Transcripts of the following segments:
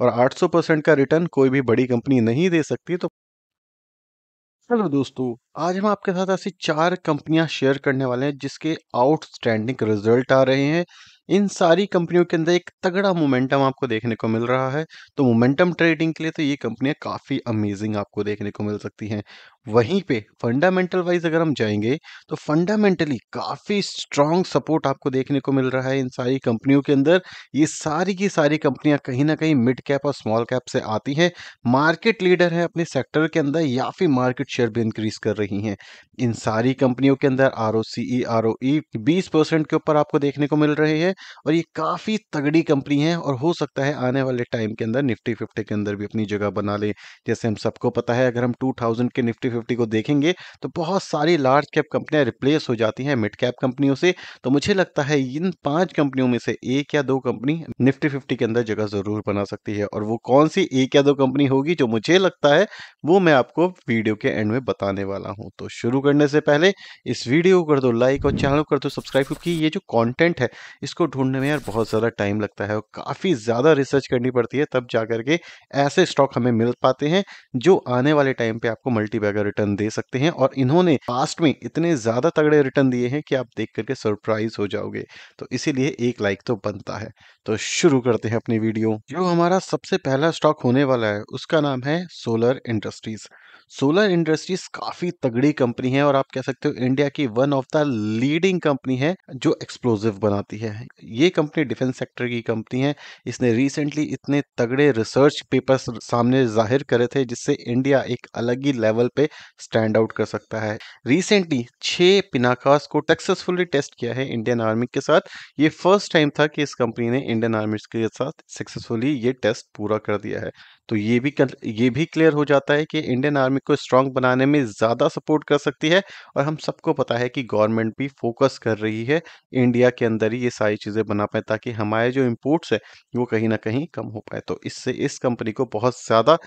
और 800 परसेंट का रिटर्न कोई भी बड़ी कंपनी नहीं दे सकती तो हेलो दोस्तों आज हम आपके साथ ऐसी चार कंपनियां शेयर करने वाले हैं जिसके आउटस्टैंडिंग रिजल्ट आ रहे हैं इन सारी कंपनियों के अंदर एक तगड़ा मोमेंटम आपको देखने को मिल रहा है तो मोमेंटम ट्रेडिंग के लिए तो ये कंपनियां काफ़ी अमेजिंग आपको देखने को मिल सकती हैं वहीं पे फंडामेंटल वाइज अगर हम जाएंगे तो फंडामेंटली काफ़ी स्ट्रांग सपोर्ट आपको देखने को मिल रहा है इन सारी कंपनियों के अंदर ये सारी की सारी कंपनियां कहीं ना कहीं मिड कैप और स्मॉल कैप से आती हैं मार्केट लीडर है अपने सेक्टर के अंदर या फिर मार्केट शेयर भी इंक्रीज कर रही हैं इन सारी कंपनियों के अंदर आर ओ सी ई आर ओ ई बीस परसेंट के ऊपर आपको देखने को मिल रहे हैं और ये काफ़ी तगड़ी कंपनी है और हो सकता है आने वाले टाइम के अंदर निफ्टी फिफ्टी के अंदर भी अपनी जगह बना ले जैसे हम सबको पता है अगर हम टू थाउजेंड के निफ्टी फिफ्टी को देखेंगे तो बहुत सारी लार्ज कैप कंपनियां रिप्लेस हो जाती हैं मिड कैप कंपनियों से तो मुझे लगता है इन पांच कंपनियों में से एक या दो कंपनी निफ्टी फिफ्टी के अंदर जगह जरूर बना सकती है और वो कौन सी एक या दो कंपनी होगी जो मुझे लगता है वो मैं आपको वीडियो के एंड में बताने वाला हूँ तो शुरू करने से पहले इस वीडियो को कर दो लाइक और चैनल कर दो सब्सक्राइब क्योंकि ये जो कॉन्टेंट है इसको ढूंढने में यार बहुत ज़्यादा टाइम लगता है और काफ़ी ज़्यादा रिसर्च करनी पड़ती है तब जा करके ऐसे स्टॉक हमें मिल पाते हैं जो आने वाले टाइम पे आपको मल्टी रिटर्न दे सकते हैं और इन्होंने पास्ट में इतने ज़्यादा तगड़े रिटर्न दिए हैं कि आप देख करके सरप्राइज हो जाओगे तो इसीलिए एक लाइक तो बनता है तो शुरू करते हैं अपनी वीडियो जो हमारा सबसे पहला स्टॉक होने वाला है उसका नाम है सोलर इंडस्ट्रीज़ सोलर इंडस्ट्रीज काफी तगड़ी कंपनी है और आप कह सकते हो इंडिया की one of the leading company है जो एक्सप्लोजिव बनाती है ये कंपनी डिफेंस सेक्टर की कंपनी है इसने रिसेंटली इतने तगड़े रिसर्च पेपर्स सामने जाहिर करे थे जिससे इंडिया एक अलग ही लेवल पे स्टैंड आउट कर सकता है रिसेंटली छह पिनाकास को सक्सेसफुली टेस्ट किया है इंडियन आर्मी के साथ ये फर्स्ट टाइम था कि इस कंपनी ने इंडियन आर्मी के साथ सक्सेसफुली ये टेस्ट पूरा कर दिया है तो ये भी कर, ये भी क्लियर हो जाता है कि इंडियन आर्मी इकोनॉमी को स्ट्रांग बनाने में ज़्यादा सपोर्ट कर सकती है और हम सबको पता है कि गवर्नमेंट भी फोकस कर रही है इंडिया के अंदर ही ये सारी चीज़ें बना पाए ताकि हमारे जो इम्पोर्ट्स है वो कहीं ना कहीं कम हो पाए तो इससे इस कंपनी को बहुत ज़्यादा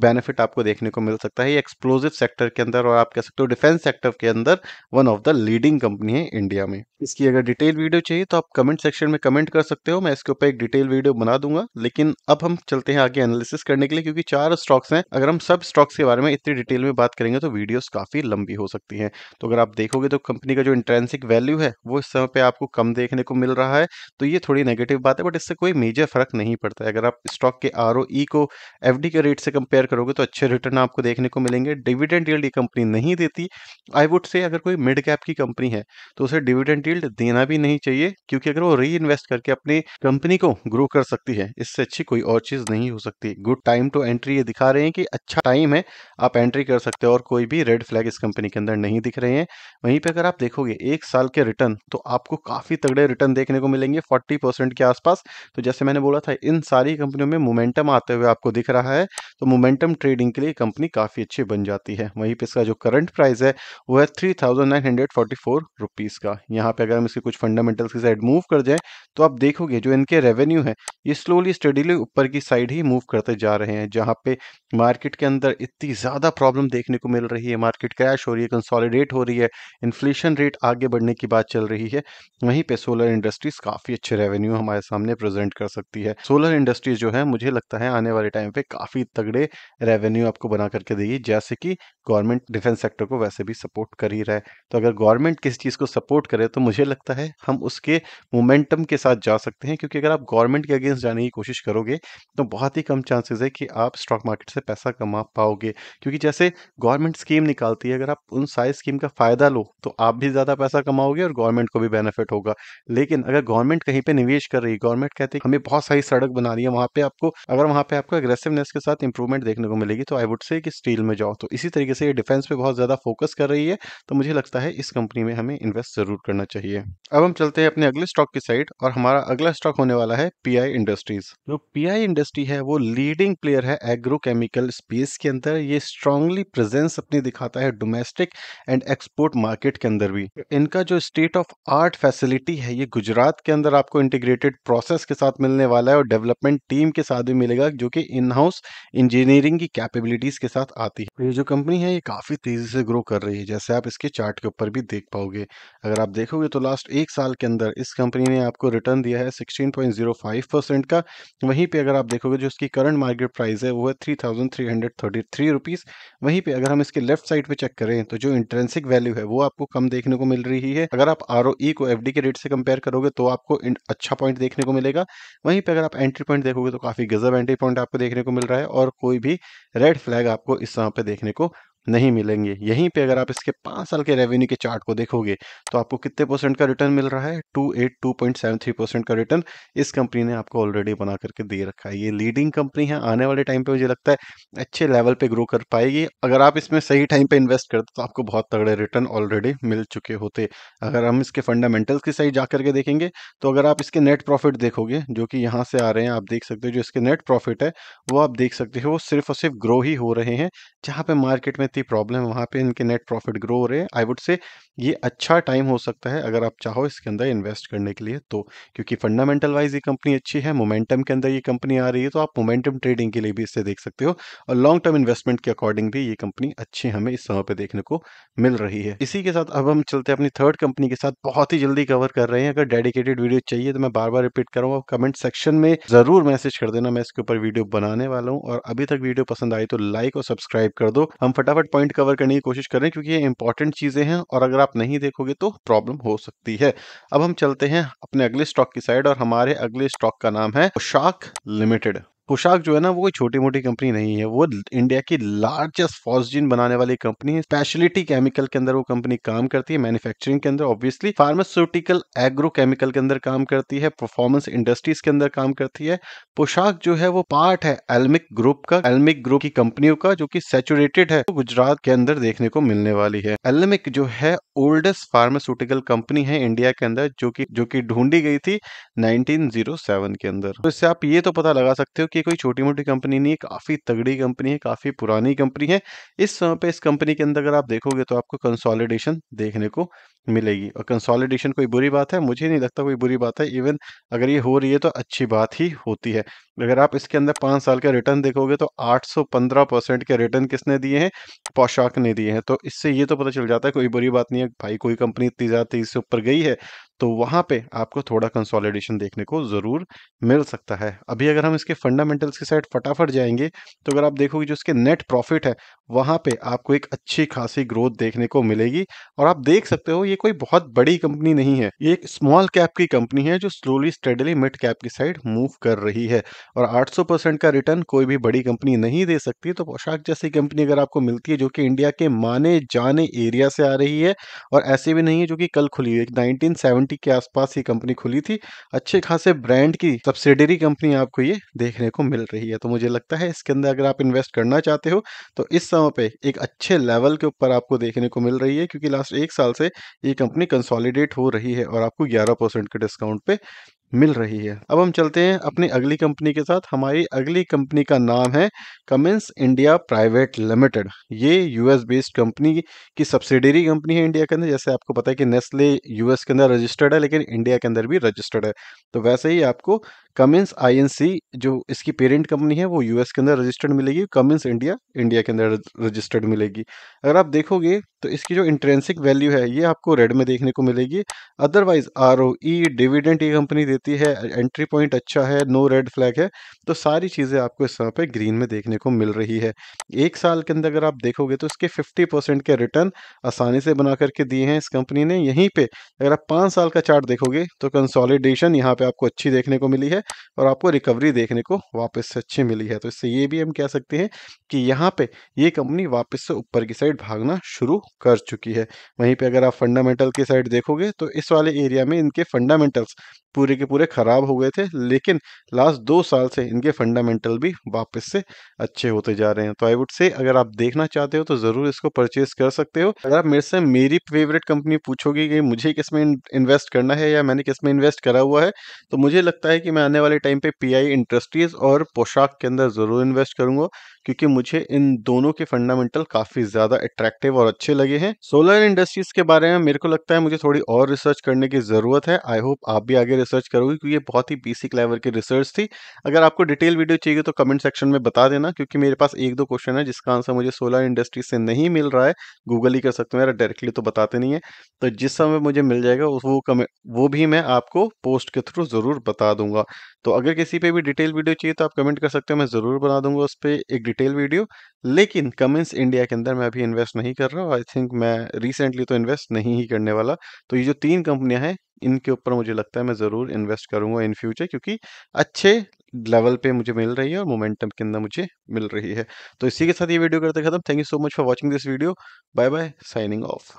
बेनिफिट आपको देखने को मिल सकता है ये एक्सप्लोजिव सेक्टर के अंदर और आप कह सकते हो डिफेंस सेक्टर के अंदर one of the leading company है इंडिया में इसकी अगर डिटेल वीडियो चाहिए तो आप कमेंट सेक्शन में कमेंट कर सकते हो मैं इसके ऊपर एक डिटेल वीडियो बना दूंगा लेकिन अब हम चलते हैं आगे एनालिसिस करने के लिए क्योंकि चार स्टॉक्स हैं अगर हम सब स्टॉक्स के बारे में इतनी डिटेल में बात करेंगे तो वीडियोस काफी लंबी हो सकती है तो अगर आप देखोगे तो कंपनी का जो इंट्रेंसिक वैल्यू है वो इस समय पर आपको कम देखने को मिल रहा है तो ये थोड़ी नेगेटिव बात है बट इससे कोई मेजर फर्क नहीं पड़ता है अगर आप स्टॉक के आर e को एफ के रेट से कंपेयर करोगे तो अच्छे रिटर्न आपको देखने को मिलेंगे डिविडेंड यील्ड ये कंपनी नहीं देती आई वुड से अगर कोई मिड कैप की कंपनी है तो उसे डिविडेंड यील्ड देना भी नहीं चाहिए क्योंकि अगर वो री इन्वेस्ट करके अपनी कंपनी को ग्रो कर सकती है इससे अच्छी कोई और चीज़ नहीं हो सकती गुड टाइम टू एंट्री ये दिखा रहे हैं कि अच्छा टाइम है आप एंट्री कर सकते हो और कोई भी रेड फ्लैग इस कंपनी के अंदर नहीं दिख रहे हैं वहीं पर अगर आप देखोगे एक साल के रिटर्न तो आपको काफ़ी तगड़े रिटर्न देखने को मिलेंगे फोर्टी के आसपास तो जैसे मैंने बोला था इन सारी कंपनियों में मोमेंटम आते हुए आपको दिख रहा है तो मोमेंट मोमेंटम ट्रेडिंग के लिए कंपनी काफ़ी अच्छी बन जाती है वहीं पे इसका जो करंट प्राइस है वो है three thousand nine hundred forty four rupees का यहाँ पे अगर हम इसके कुछ फंडामेंटल्स की साइड मूव कर जाएँ तो आप देखोगे जो इनके रेवेन्यू है ये स्लोली स्टडीली ऊपर की साइड ही मूव करते जा रहे हैं जहाँ पे मार्केट के अंदर इतनी ज़्यादा प्रॉब्लम देखने को मिल रही है मार्केट क्रैश हो रही है कंसॉलिडेट हो रही है इन्फ्लेशन रेट आगे बढ़ने की बात चल रही है वहीं पे सोलर इंडस्ट्रीज काफ़ी अच्छे रेवेन्यू हमारे सामने प्रेजेंट कर सकती है सोलर इंडस्ट्रीज जो है मुझे लगता है आने वाले टाइम पे काफ़ी तगड़े रेवेन्यू आपको बना करके देगी जैसे कि गवर्नमेंट डिफेंस सेक्टर को वैसे भी सपोर्ट कर ही रहा है तो अगर गवर्नमेंट किसी चीज़ को सपोर्ट करे तो मुझे लगता है हम उसके मोमेंटम के साथ जा सकते हैं क्योंकि अगर आप गवर्नमेंट के अगेंस्ट जाने की कोशिश करोगे तो बहुत ही कम चांसेस है कि आप स्टॉक मार्केट से पैसा कमा पाओगे क्योंकि जैसे गवर्नमेंट स्कीम निकालती है अगर आप उन सारी स्कीम का फ़ायदा लो तो आप भी ज़्यादा पैसा कमाओगे और गवर्नमेंट को भी बेनिफिट होगा लेकिन अगर गवर्नमेंट कहीं पर निवेश कर रही है गवर्नमेंट कहती है हमें बहुत सारी सड़क बना रही है वहाँ पे आपको अगर वहाँ पे आपको एग्रेसिवनेस के साथ इंप्रूवमेंट देखना देखने को मिलेगी तो आई वुड से कि स्टील में जाओ तो इसी तरीके से ये डिफेंस पे बहुत ज़्यादा फोकस कर रही है तो मुझे लगता है इस कंपनी में हमें इन्वेस्ट ज़रूर करना चाहिए अब हम चलते हैं अपने अगले स्टॉक की साइड और हमारा अगला स्टॉक होने वाला है पी इंडस्ट्रीज जो पी इंडस्ट्री है वो लीडिंग प्लेयर है एग्रो केमिकल स्पेस के अंदर ये स्ट्रांगली प्रेजेंस अपनी दिखाता है डोमेस्टिक एंड एक्सपोर्ट मार्केट के अंदर भी इनका जो स्टेट ऑफ आर्ट फैसिलिटी है ये गुजरात के अंदर आपको इंटीग्रेटेड प्रोसेस के साथ मिलने वाला है और डेवलपमेंट टीम के साथ भी मिलेगा जो कि इन हाउस इंजीनियर इंजीनियरिंग की कैपेबिलिटीज के साथ आती है ये जो कंपनी है ये काफ़ी तेज़ी से ग्रो कर रही है जैसे आप इसके चार्ट के ऊपर भी देख पाओगे अगर आप देखोगे तो लास्ट एक साल के अंदर इस कंपनी ने आपको रिटर्न दिया है 16.05 परसेंट का वहीं पे अगर आप देखोगे जो इसकी करंट मार्केट प्राइस है वो है थ्री थाउजेंड वहीं पर अगर हम इसके लेफ्ट साइड पर चेक करें तो जो इंटरेंसिक वैल्यू है वो आपको कम देखने को मिल रही है अगर आप आर को एफ के रेट से कंपेयर करोगे तो आपको अच्छा पॉइंट देखने को मिलेगा वहीं पर अगर आप एंट्री पॉइंट देखोगे तो काफ़ी गजब एंट्री पॉइंट आपको देखने को मिल रहा है और कोई भी भी रेड फ्लैग आपको इस समय पे देखने को नहीं मिलेंगे यहीं पे अगर आप इसके पाँच साल के रेवेन्यू के चार्ट को देखोगे तो आपको कितने परसेंट का रिटर्न मिल रहा है two eight two point seven three percent का रिटर्न इस कंपनी ने आपको ऑलरेडी बना करके दे रखा है ये लीडिंग कंपनी है आने वाले टाइम पे मुझे लगता है अच्छे लेवल पे ग्रो कर पाएगी अगर आप इसमें सही टाइम पे इन्वेस्ट करते तो आपको बहुत तगड़े रिटर्न ऑलरेडी मिल चुके होते अगर हम इसके फंडामेंटल्स की सही जा करके देखेंगे तो अगर आप इसके नेट प्रॉफिट देखोगे जो कि यहाँ से आ रहे हैं आप देख सकते हो जो इसके नेट प्रॉफिट है वो आप देख सकते हो वो सिर्फ और सिर्फ ग्रो ही हो रहे हैं जहाँ पे मार्केट में थी प्रॉब्लम वहाँ पे इनके नेट प्रॉफिट ग्रो हो रहे हैं आई वुड से ये अच्छा टाइम हो सकता है अगर आप चाहो इसके अंदर इन्वेस्ट करने के लिए तो क्योंकि फंडामेंटल वाइज ये कंपनी अच्छी है मोमेंटम के अंदर ये कंपनी आ रही है तो आप मोमेंटम ट्रेडिंग के लिए भी इसे देख सकते हो और लॉन्ग टर्म इन्वेस्टमेंट के अकॉर्डिंग भी ये कंपनी अच्छी हमें इस समय पर देखने को मिल रही है इसी के साथ अब हम चलते हैं अपनी थर्ड कंपनी के साथ बहुत ही जल्दी कवर कर रहे हैं अगर डेडिकेटेड वीडियो चाहिए तो मैं बार बार रिपीट करूँगा कमेंट सेक्शन में जरूर मैसेज कर देना मैं इसके ऊपर वीडियो बनाने वाला हूँ और अभी तक वीडियो पसंद आई तो लाइक और सब्सक्राइब कर दो हम फटाफट फटाफट पॉइंट कवर करने की कोशिश करें क्योंकि ये इंपॉर्टेंट चीज़ें हैं और अगर आप नहीं देखोगे तो प्रॉब्लम हो सकती है अब हम चलते हैं अपने अगले स्टॉक की साइड और हमारे अगले स्टॉक का नाम है पोशाक लिमिटेड पोशाक जो है ना वो कोई छोटी मोटी कंपनी नहीं है वो इंडिया की लार्जेस्ट फॉस्जिन बनाने वाली कंपनी है स्पेशलिटी केमिकल के अंदर वो कंपनी काम करती है मैन्युफैक्चरिंग के अंदर ऑब्वियसली फार्मास्यूटिकल एग्रो केमिकल के अंदर काम करती है परफॉर्मेंस इंडस्ट्रीज के अंदर काम करती है पोशाक जो है वो पार्ट है एलमिक ग्रुप का एल्मिक ग्रुप की कंपनियों का जो की सेचुरेटेड है गुजरात के अंदर देखने को मिलने वाली है एलमिक जो है ओल्डेस्ट फार्मास्यूटिकल कंपनी है इंडिया के अंदर जो की जो की ढूंढी गई थी नाइनटीन oh के अंदर तो इससे आप ये तो पता लगा सकते हो कि ये कोई छोटी मोटी कंपनी नहीं है काफ़ी तगड़ी कंपनी है काफ़ी पुरानी कंपनी है इस समय पे इस कंपनी के अंदर अगर आप देखोगे तो आपको कंसोलिडेशन देखने को मिलेगी और कंसोलिडेशन कोई बुरी बात है मुझे नहीं लगता कोई बुरी बात है इवन अगर ये हो रही है तो अच्छी बात ही होती है अगर आप इसके अंदर पाँच साल का रिटर्न देखोगे तो आठ के रिटर्न किसने दिए हैं पोशाक ने दिए हैं तो इससे ये तो पता चल जाता है कोई बुरी बात नहीं है भाई कोई कंपनी इतनी ज़्यादा तेज़ी से ऊपर गई है तो वहां पे आपको थोड़ा कंसोलिडेशन देखने को जरूर मिल सकता है अभी अगर हम इसके फंडामेंटल्स की साइड फटाफट जाएंगे तो अगर आप देखोगे जो इसके नेट प्रॉफिट है वहां पे आपको एक अच्छी खासी ग्रोथ देखने को मिलेगी और आप देख सकते हो ये कोई बहुत बड़ी कंपनी नहीं है ये एक स्मॉल कैप की कंपनी है जो स्लोली स्टेडली मिड कैप की साइड मूव कर रही है और आठ परसेंट का रिटर्न कोई भी बड़ी कंपनी नहीं दे सकती तो पोशाक जैसी कंपनी अगर आपको मिलती है जो कि इंडिया के माने जाने एरिया से आ रही है और ऐसी भी नहीं है जो कि कल खुली हुई है नाइनटीन ट्वेंटी के आसपास ये कंपनी खुली थी अच्छे खासे ब्रांड की सब्सिडरी कंपनी आपको ये देखने को मिल रही है तो मुझे लगता है इसके अंदर अगर आप इन्वेस्ट करना चाहते हो तो इस समय पे एक अच्छे लेवल के ऊपर आपको देखने को मिल रही है क्योंकि लास्ट एक साल से ये कंपनी कंसॉलिडेट हो रही है और आपको ग्यारह परसेंट के डिस्काउंट पे मिल रही है अब हम चलते हैं अपनी अगली कंपनी के साथ हमारी अगली कंपनी का नाम है कमिंस इंडिया प्राइवेट लिमिटेड ये यूएस बेस्ड कंपनी की सब्सिडरी कंपनी है इंडिया के अंदर जैसे आपको पता है कि नेस्ले यूएस के अंदर रजिस्टर्ड है लेकिन इंडिया के अंदर भी रजिस्टर्ड है तो वैसे ही आपको कमिंस आईएनसी जो इसकी पेरेंट कंपनी है वो यूएस के अंदर रजिस्टर्ड मिलेगी कमिंस इंडिया इंडिया के अंदर रजिस्टर्ड मिलेगी अगर आप देखोगे तो इसकी जो इंट्रेंसिक वैल्यू है ये आपको रेड में देखने को मिलेगी otherwise R O E dividend ये कंपनी देती है एंट्री पॉइंट अच्छा है नो रेड फ्लैग है तो सारी चीज़ें आपको इस समय पर ग्रीन में देखने को मिल रही है एक साल के अंदर अगर आप देखोगे तो इसके फिफ्टी परसेंट के रिटर्न आसानी से बना करके दिए हैं इस कंपनी ने यहीं पर अगर आप पाँच साल का चार्ट देखोगे तो कंसॉलिडेशन यहाँ पर आपको अच्छी देखने को मिली है और आपको रिकवरी देखने को वापस से अच्छी मिली है तो इससे ये भी हम कह सकते हैं कि यहाँ पे ये कंपनी वापस से ऊपर की साइड भागना शुरू कर चुकी है वहीं पे अगर आप फंडामेंटल की साइड देखोगे तो इस वाले एरिया में इनके फंडामेंटल्स पूरे के पूरे ख़राब हो गए थे लेकिन लास्ट दो साल से इनके फंडामेंटल भी वापस से अच्छे होते जा रहे हैं तो आई वुड से अगर आप देखना चाहते हो तो ज़रूर इसको परचेज कर सकते हो अगर आप मेरे से मेरी फेवरेट कंपनी पूछोगे कि मुझे किसमें इन्वेस्ट करना है या मैंने किसमें इन्वेस्ट करा हुआ है तो मुझे लगता है कि मैं आने वाले टाइम पे पीआई इंडस्ट्रीज और पोशाक के अंदर ज़रूर इन्वेस्ट करूंगा क्योंकि मुझे इन दोनों के फंडामेंटल काफी ज्यादा अट्रैक्टिव और अच्छे लगे हैं सोलर इंडस्ट्रीज के बारे में मेरे को लगता है मुझे थोड़ी और रिसर्च करने की जरूरत है आई होप आप भी आगे रिसर्च करोगे क्योंकि ये बहुत ही बेसिक लेवल की रिसर्च थी अगर आपको डिटेल वीडियो चाहिए तो कमेंट सेक्शन में बता देना क्योंकि मेरे पास एक दो क्वेश्चन है जिसका आंसर मुझे सोलर इंडस्ट्री से नहीं मिल रहा है गूगल ही कर सकते हो मेरा डायरेक्टली तो बताते नहीं है तो जिस समय मुझे मिल जाएगा वो वो भी मैं आपको पोस्ट के थ्रू ज़रूर बता दूंगा तो अगर किसी पे भी डिटेल वीडियो चाहिए तो आप कमेंट कर सकते हो मैं ज़रूर बना दूंगा उस पर एक डिटेल वीडियो लेकिन कमेंस इंडिया के अंदर मैं अभी इन्वेस्ट नहीं कर रहा हूँ आई थिंक मैं रिसेंटली तो इन्वेस्ट नहीं ही करने वाला तो ये जो तीन कंपनियां हैं इनके ऊपर मुझे लगता है मैं ज़रूर इन्वेस्ट करूंगा इन फ्यूचर क्योंकि अच्छे लेवल पे मुझे मिल रही है और मोमेंटम के अंदर मुझे मिल रही है तो इसी के साथ ये वीडियो करते खत्म thank you so much for watching this video bye bye signing of